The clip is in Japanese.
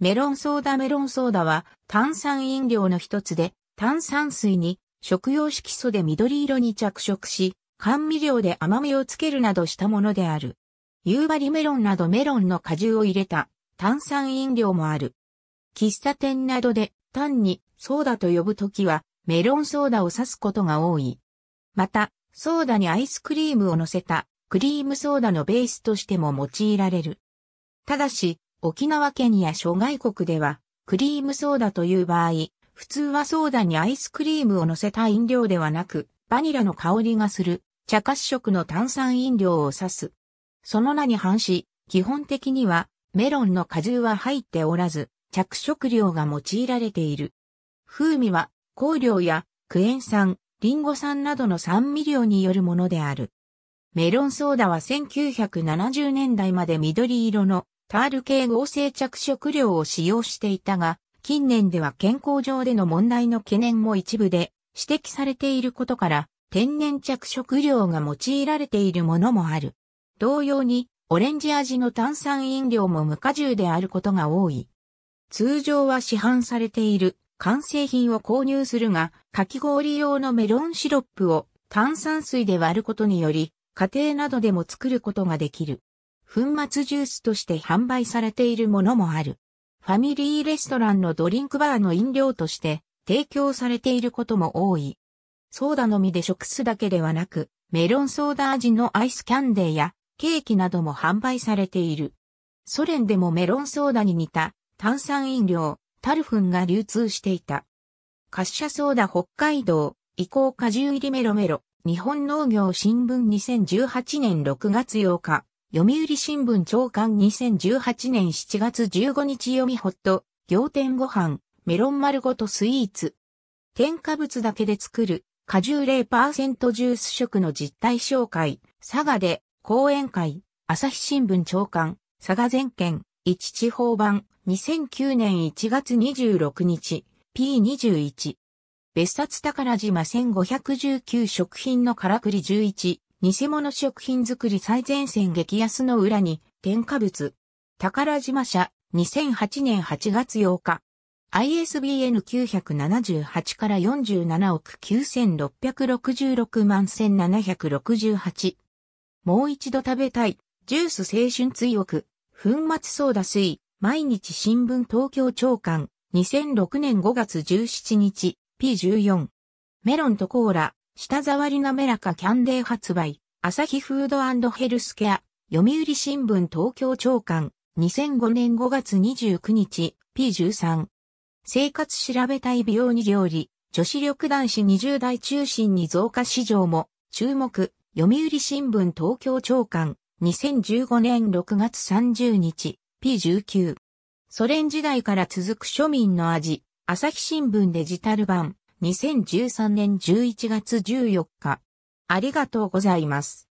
メロンソーダメロンソーダは炭酸飲料の一つで炭酸水に食用色素で緑色に着色し、甘味料で甘みをつけるなどしたものである。夕張メロンなどメロンの果汁を入れた炭酸飲料もある。喫茶店などで単にソーダと呼ぶときはメロンソーダを指すことが多い。また、ソーダにアイスクリームを乗せたクリームソーダのベースとしても用いられる。ただし、沖縄県や諸外国では、クリームソーダという場合、普通はソーダにアイスクリームを乗せた飲料ではなく、バニラの香りがする、茶褐色の炭酸飲料を指す。その名に反し、基本的には、メロンの果汁は入っておらず、着色料が用いられている。風味は、香料やクエン酸、リンゴ酸などの酸味料によるものである。メロンソーダは1970年代まで緑色のタール系合成着色料を使用していたが、近年では健康上での問題の懸念も一部で指摘されていることから、天然着色料が用いられているものもある。同様に、オレンジ味の炭酸飲料も無果汁であることが多い。通常は市販されている完成品を購入するが、かき氷用のメロンシロップを炭酸水で割ることにより、家庭などでも作ることができる。粉末ジュースとして販売されているものもある。ファミリーレストランのドリンクバーの飲料として提供されていることも多い。ソーダのみで食すだけではなく、メロンソーダ味のアイスキャンデーやケーキなども販売されている。ソ連でもメロンソーダに似た炭酸飲料、タルフンが流通していた。滑車ソーダ北海道、移行果汁入りメロメロ、日本農業新聞2018年6月8日。読売新聞長官2018年7月15日読みホット、仰天ご飯、メロン丸ごとスイーツ。添加物だけで作る、果汁0%ジュース食の実態紹介、佐賀で、講演会、朝日新聞長官、佐賀全県、一地方版、2009年1月26日、P21。別冊宝島1519食品のからくり11。偽物食品作り最前線激安の裏に、添加物。宝島社、2008年8月8日。ISBN 978から47億9666万1768。もう一度食べたい。ジュース青春追憶。粉末ソーダ水。毎日新聞東京長官。2006年5月17日。P14。メロンとコーラ。舌触り滑らかキャンデー発売、朝日フードヘルスケア、読売新聞東京長官、2005年5月29日、P13。生活調べたい美容に料理、女子力男子20代中心に増加市場も、注目、読売新聞東京長官、2015年6月30日、P19。ソ連時代から続く庶民の味、朝日新聞デジタル版。2013年11月14日。ありがとうございます。